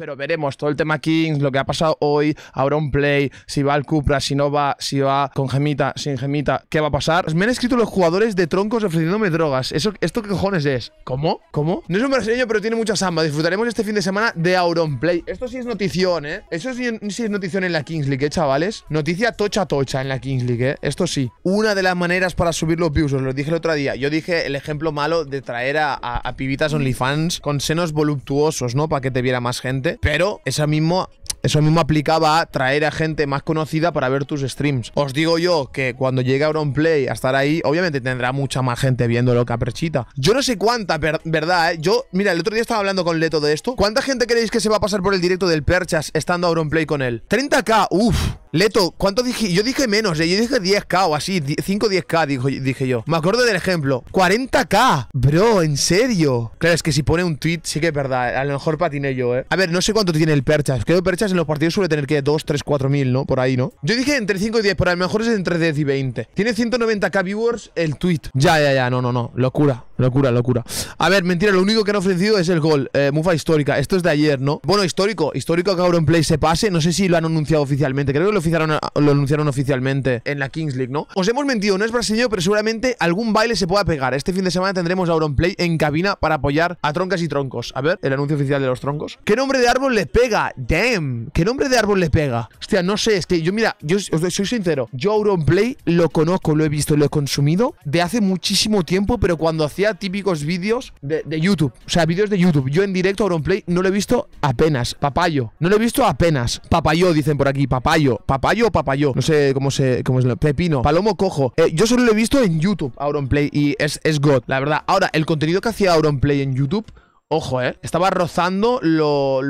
Pero veremos todo el tema Kings, lo que ha pasado hoy, Auron play, si va al Cupra, si no va, si va con Gemita, sin Gemita, ¿qué va a pasar? Me han escrito los jugadores de troncos ofreciéndome drogas. Eso, ¿Esto qué cojones es? ¿Cómo? ¿Cómo? No es un brasileño, pero tiene mucha samba. Disfrutaremos este fin de semana de Auron Play. Esto sí es notición, ¿eh? Eso sí, es notición en la Kings League, ¿eh, chavales? Noticia tocha tocha en la Kings League, ¿eh? Esto sí. Una de las maneras para subir los views, os lo dije el otro día. Yo dije el ejemplo malo de traer a, a, a pibitas OnlyFans con senos voluptuosos, ¿no? Para que te viera más gente pero esa misma eso mismo aplicaba a traer a gente más conocida para ver tus streams. Os digo yo que cuando llegue Auronplay a estar ahí, obviamente tendrá mucha más gente viéndolo que Perchita. Yo no sé cuánta, ¿verdad? ¿eh? Yo, mira, el otro día estaba hablando con Leto de esto. ¿Cuánta gente creéis que se va a pasar por el directo del Perchas estando Auronplay con él? 30k, uff. Leto, ¿cuánto dije? Yo dije menos, yo dije 10k o así, 5 10k dijo, dije yo. Me acuerdo del ejemplo, 40k. Bro, ¿en serio? Claro, es que si pone un tweet sí que es verdad, a lo mejor patiné yo, ¿eh? A ver, no sé cuánto tiene el Perchas. Creo que Perchas en los partidos suele tener que 2, 3, 4 mil, ¿no? Por ahí, ¿no? Yo dije entre 5 y 10, pero a lo mejor es entre 10 y 20. Tiene 190k viewers el tweet. Ya, ya, ya, no, no, no, locura. Locura, locura. A ver, mentira, lo único que han ofrecido es el gol. Eh, mufa histórica. Esto es de ayer, ¿no? Bueno, histórico. Histórico que play se pase. No sé si lo han anunciado oficialmente. Creo que lo lo lo anunciaron oficialmente en la Kings League, ¿no? Os hemos mentido, no es brasileño, pero seguramente algún baile se pueda pegar. Este fin de semana tendremos a Auronplay en cabina para apoyar a troncas y troncos. A ver, el anuncio oficial de los troncos. ¿Qué nombre de árbol le pega? Damn, ¿qué nombre de árbol le pega? Hostia, no sé, es que yo, mira, yo soy sincero, yo Auronplay lo conozco, lo he visto, lo he consumido de hace muchísimo tiempo, pero cuando hacía típicos vídeos de, YouTube, o sea, vídeos de YouTube, yo en directo Auronplay no lo he visto apenas, papayo, no lo he visto apenas, papayo dicen por aquí, papayo, papayo o papayo, no sé cómo se, cómo es pepino, palomo cojo. Eh, yo solo lo he visto en YouTube, Auronplay, y es, es God, la verdad. Ahora, el contenido que hacía Auronplay en YouTube Ojo, ¿eh? Estaba rozando lo,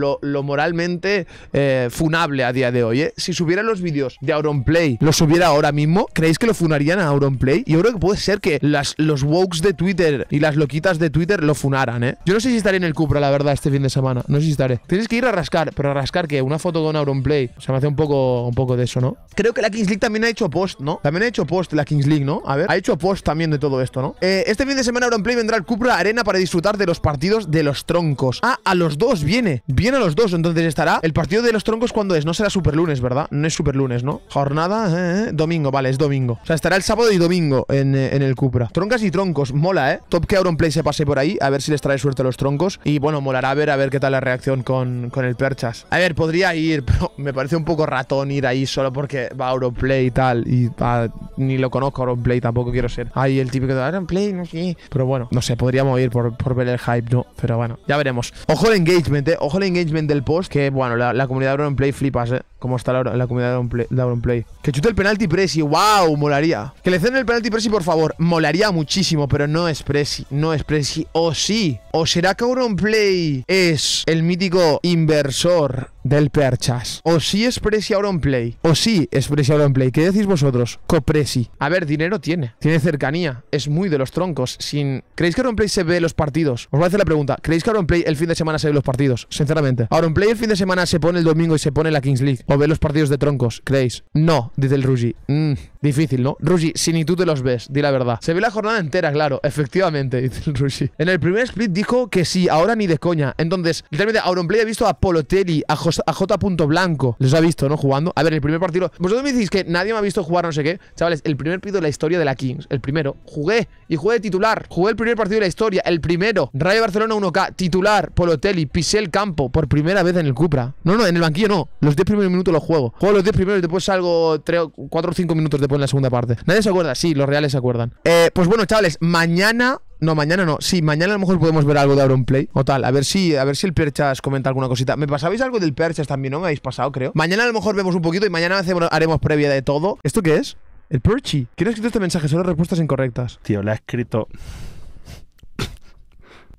moralmente eh, funable a día de hoy, ¿eh? Si subiera los vídeos de Auronplay, los subiera ahora mismo, ¿creéis que lo funarían a Auronplay? Yo creo que puede ser que las, los wokes de Twitter y las loquitas de Twitter lo funaran, ¿eh? Yo no sé si estaré en el Cupra, la verdad, este fin de semana. No sé si estaré. Tienes que ir a rascar, pero a rascar que una foto con Auronplay. O Se me hace un poco, un poco de eso, ¿no? Creo que la Kings League también ha hecho post, ¿no? También ha hecho post la Kings League, ¿no? A ver, ha hecho post también de todo esto, ¿no? Eh, este fin de semana Auronplay vendrá al Cupra Arena para disfrutar de los partidos de los troncos. Ah, a los dos viene. Viene a los dos. Entonces estará. El partido de los troncos cuando es. No será super lunes, ¿verdad? No es super lunes, ¿no? Jornada. Eh, eh. Domingo, vale, es domingo. O sea, estará el sábado y domingo en, eh, el Cupra. Troncas y troncos. Mola, ¿eh? Top que Auronplay se pase por ahí. A ver si les trae suerte a los troncos. Y bueno, molará a ver a ver qué tal la reacción con, con el Perchas. A ver, podría ir, pero me parece un poco ratón ir ahí solo porque va Auronplay y tal. Y ah, ni lo conozco Auronplay, tampoco quiero ser. Ahí el típico de Auronplay, no sé. Pero bueno, no sé, podríamos ir por, por ver el hype, ¿no? Pero bueno, ya veremos. Ojo el engagement, eh. Ojo el engagement del post, que bueno, la, comunidad de Play flipas, eh. Cómo está la, la comunidad de auron play Que chute el penalti Presi, wow, molaría. Que le ceden el penalti Presi, por favor. Molaría muchísimo, pero no es Presi, no es Presi. O oh, sí. ¿O será que Play es el mítico inversor del Perchas? ¿O sí es Presi Play? ¿O sí es Presi Auronplay? ¿Qué decís vosotros? Copresi. A ver, dinero tiene. Tiene cercanía. Es muy de los troncos. Sin... ¿Creéis que Play se ve los partidos? Os voy a hacer la pregunta. ¿Creéis que Play el fin de semana se ve los partidos? Sinceramente. Play el fin de semana se pone el domingo y se pone la Kings League. ¿O ve los partidos de troncos? ¿Creéis? No, dice el Rugi. Mm, difícil, ¿no? Rugi, si ni tú te los ves, di la verdad. Se ve la jornada entera, claro. Efectivamente, dice el Rugi. En el primer split dijo que sí, ahora ni de coña. Entonces, literalmente, Auronplay ha visto a Polotelli, a, J. punto Blanco. Les ha visto, ¿no? Jugando. A ver, el primer partido. Vosotros me decís que nadie me ha visto jugar, no sé qué. Chavales, el primer partido de la historia de la Kings. El primero. Jugué y jugué de titular. Jugué el primer partido de la historia. El primero. Rayo Barcelona 1K. Titular. Polotelli. Pisé el campo. Por primera vez en el Cupra. No, no, en el banquillo no. Los 10 primeros minutos los juego. Juego los 10 primeros y después salgo 3, 4 o 5 minutos después en la segunda parte. Nadie se acuerda. Sí, los reales se acuerdan. Eh, pues bueno, chavales, mañana no, mañana no. Sí, mañana a lo mejor podemos ver algo de Auron Play o tal. A ver si, a ver si el Perchas comenta alguna cosita. Me pasabais algo del Perchas también, ¿no? Me habéis pasado, creo. Mañana a lo mejor vemos un poquito y mañana haremos previa de todo. ¿Esto qué es? El Perchy. ¿Quién ha escrito este mensaje? Son las respuestas incorrectas. Tío, le ha escrito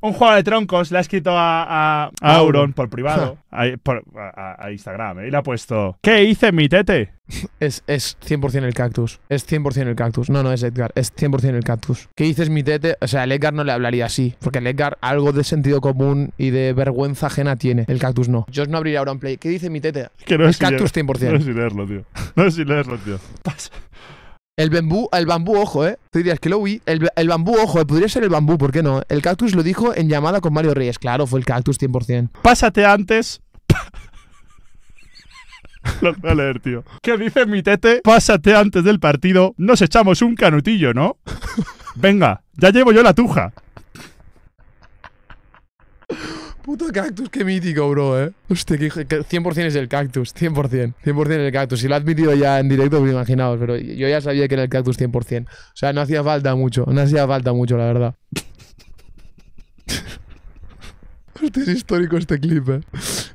un juego de troncos le ha escrito a, Auron por privado, a, Instagram, eh, y le ha puesto: ¿Qué hice mi tete? Es, es 100% el cactus. Es 100% el cactus. No, no es Edgar. Es 100% el cactus. ¿Qué dices, mi tete? O sea, Edgar no le hablaría así. Porque el Edgar algo de sentido común y de vergüenza ajena tiene. El cactus no. Yo no abriría Auron play. ¿Qué dice mi tete? Que no es, es cactus 100%. No es leerlo, tío. No es leerlo, tío. Pasa. El bambú, el bambú, ojo, ¿eh? Tú dirías que lo vi. El, bambú, ojo, eh, podría ser el bambú, ¿por qué no? El cactus lo dijo en llamada con Mario Reyes. Claro, fue el cactus 100%. Pásate antes. lo voy a leer, tío. ¿Qué dice mi tete? Pásate antes del partido. Nos echamos un canutillo, ¿no? Venga, ya llevo yo la tuja puto cactus, qué mítico, bro, eh. Hostia, que 100% es el cactus, 100%. 100% el cactus. Si lo ha admitido ya en directo, me pues imaginaos, pero yo ya sabía que era el cactus 100%. O sea, no hacía falta mucho, no hacía falta mucho, la verdad. Hostia, es histórico este clip, eh.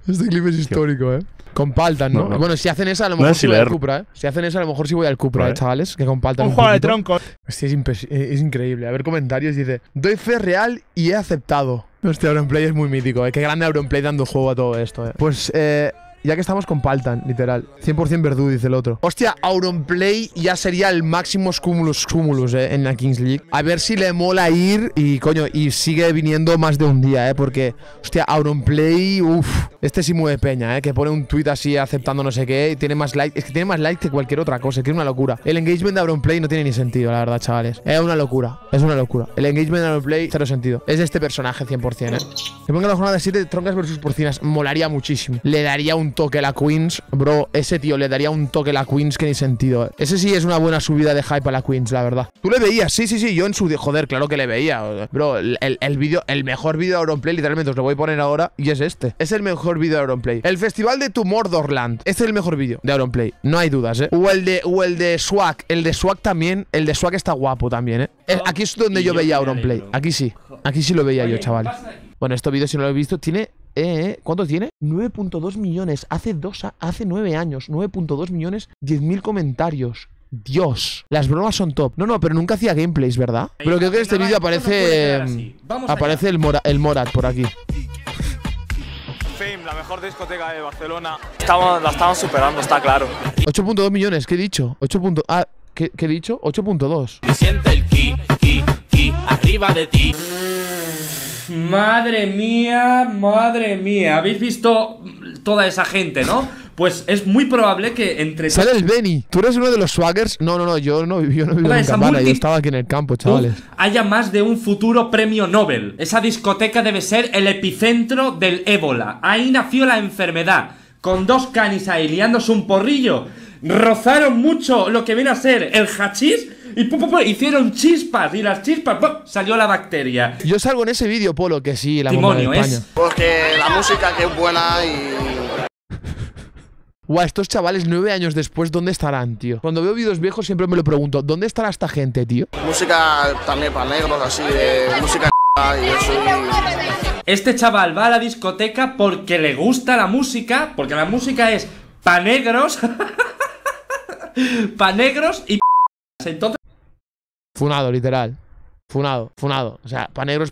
Este clip es histórico, eh. Compartan, ¿no? Bueno, si hacen esa, a lo mejor sí si voy al Cupra, ¿eh? Si hacen esa, a lo mejor sí voy al Cupra, ¿eh, chavales? Que compartan. Un, un juego de troncos. Hostia, es, eh, es, increíble. A ver, comentarios. Dice: Doy fe real y he aceptado. Hostia, Auronplay es muy mítico, ¿eh? Qué grande Auronplay dando juego a todo esto, ¿eh? Pues, eh. Ya que estamos con Paltan, literal. 100% Verdu, dice el otro. Hostia, Auronplay ya sería el máximo Scumulus cúmulos eh, en la Kings League. A ver si le mola ir y, coño, y sigue viniendo más de un día, ¿eh? Porque, hostia, Auronplay, uff. Este sí mueve peña, ¿eh? Que pone un tweet así aceptando no sé qué y tiene más like. Es que tiene más likes que cualquier otra cosa, que es una locura. El engagement de Auronplay no tiene ni sentido, la verdad, chavales. Es una locura, es una locura. El engagement de Auronplay, cero sentido. Es este personaje, 100%, ¿eh? Que ponga la jornada de 7 troncas versus porcinas. Molaría muchísimo. Le daría un toque la Queens, bro, ese tío le daría un toque a la Queens que ni sentido. Ese sí es una buena subida de hype a la Queens, la verdad. ¿Tú le veías? Sí, sí, sí, yo en su... Joder, claro que le veía. Bro, el, el, video, el mejor vídeo de Auronplay, literalmente, os lo voy a poner ahora, y es este. Es el mejor vídeo de Auronplay. El Festival de Tomorrowland. Este es el mejor vídeo de Auronplay, no hay dudas, ¿eh? O el de, o el de Swag, el de Swag también, el de Swag está guapo también, ¿eh? eh aquí es donde yo, veía Auronplay, aquí sí, aquí sí lo veía yo, chaval. Bueno, este vídeo si no lo he visto tiene eh, ¿Cuántos tiene? 9.2 millones. Hace, dos, hace 9 años. 9.2 millones, 10.000 comentarios. Dios. Las bromas son top. No, no, pero nunca hacía gameplays, ¿verdad? Pero creo que este en este vídeo aparece. aparece el, Morat por aquí. Fame, la mejor discoteca de Barcelona. Estamos, la estamos superando, está claro. 8.2 millones, ¿qué he dicho? 8. Ah, ¿qué, he dicho? 8.2. Siente el ki, ki, ki, arriba de ti. Madre mía, madre mía. Habéis visto toda esa gente, ¿no? Pues es muy probable que entre. Sale el Benny. ¿Tú eres uno de los swaggers? No, no, no. Yo no, yo Yo estaba aquí en el campo, chavales. Haya más de un futuro premio Nobel. Esa discoteca debe ser el epicentro del ébola. Ahí nació la enfermedad. Con dos canis ahí liándose un porrillo. Rozaron mucho lo que viene a ser el hachís y pum pum, hicieron chispas y las chispas salió la bacteria. Yo salgo en ese vídeo, Polo, que sí, la música Porque la música que es buena y Guau, estos chavales nueve años después, ¿dónde estarán, tío? Cuando veo vídeos viejos siempre me lo pregunto, ¿dónde estará esta gente, tío? Música también para negros, así, música Este chaval va a la discoteca porque le gusta la música, porque la música es pa' negros, pa' negros y Entonces Funado, literal. Funado, funado. O sea, pa' negros,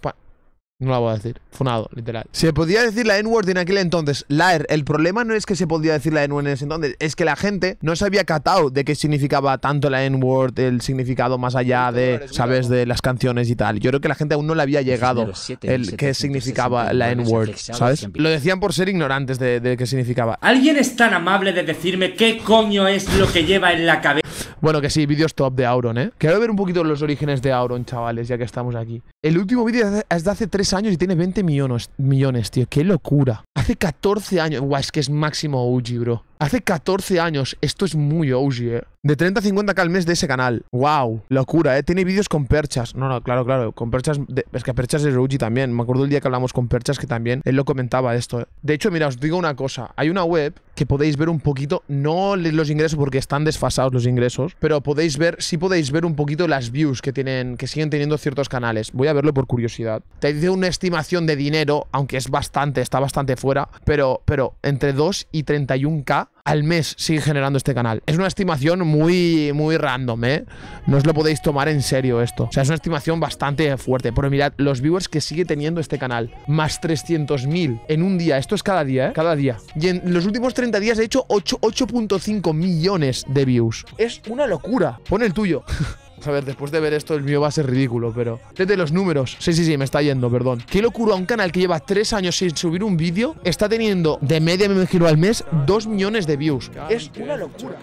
no la voy a decir. Funado, literal. Se podía decir la N-word en aquel entonces. Laer, el problema no es que se podía decir la N-word en ese entonces, es que la gente no se había catado de qué significaba tanto la N-word, el significado más allá de, ¿sabes?, de las canciones y tal. Yo creo que la gente aún no le había llegado el qué significaba la N-word, ¿sabes? Lo decían por ser ignorantes de, de qué significaba. ¿Alguien es tan amable de decirme qué coño es lo que lleva en la cabeza? Bueno, que sí, vídeos top de Auron, ¿eh? Quiero ver un poquito los orígenes de Auron, chavales, ya que estamos aquí. El último vídeo es de hace 3 años y tiene 20 millones, millones, tío. ¡Qué locura! Hace 14 años. Guau, es que es máximo OG, bro. Hace 14 años. Esto es muy OG, eh. De 30 a 50k al mes de ese canal. ¡Wow! Locura, ¿eh? Tiene vídeos con perchas. No, no, claro, claro. Con perchas. es que perchas de OG también. Me acuerdo el día que hablamos con perchas que también él lo comentaba esto. Eh. De hecho, mira, os digo una cosa. Hay una web que podéis ver un poquito. No los ingresos porque están desfasados los ingresos. Pero podéis ver, sí podéis ver un poquito las views que tienen, que siguen teniendo ciertos canales. Voy a verlo por curiosidad. Te dice una estimación de dinero, aunque es bastante, está bastante fuera. Pero, pero entre 2 y 31k al mes sigue generando este canal. Es una estimación muy, muy random, ¿eh? No os lo podéis tomar en serio esto. O sea, es una estimación bastante fuerte. Pero mirad, los viewers que sigue teniendo este canal, más 300.000 en un día. Esto es cada día, ¿eh? Cada día. Y en los últimos 30 días he hecho 8.5 millones de views. Es una locura. Pon el tuyo. A ver, después de ver esto, el mío va a ser ridículo, pero. Desde los números. Sí, sí, sí, me está yendo, perdón. Qué locura, un canal que lleva tres años sin subir un vídeo está teniendo de media, me giro al mes, dos millones de views. Es una locura.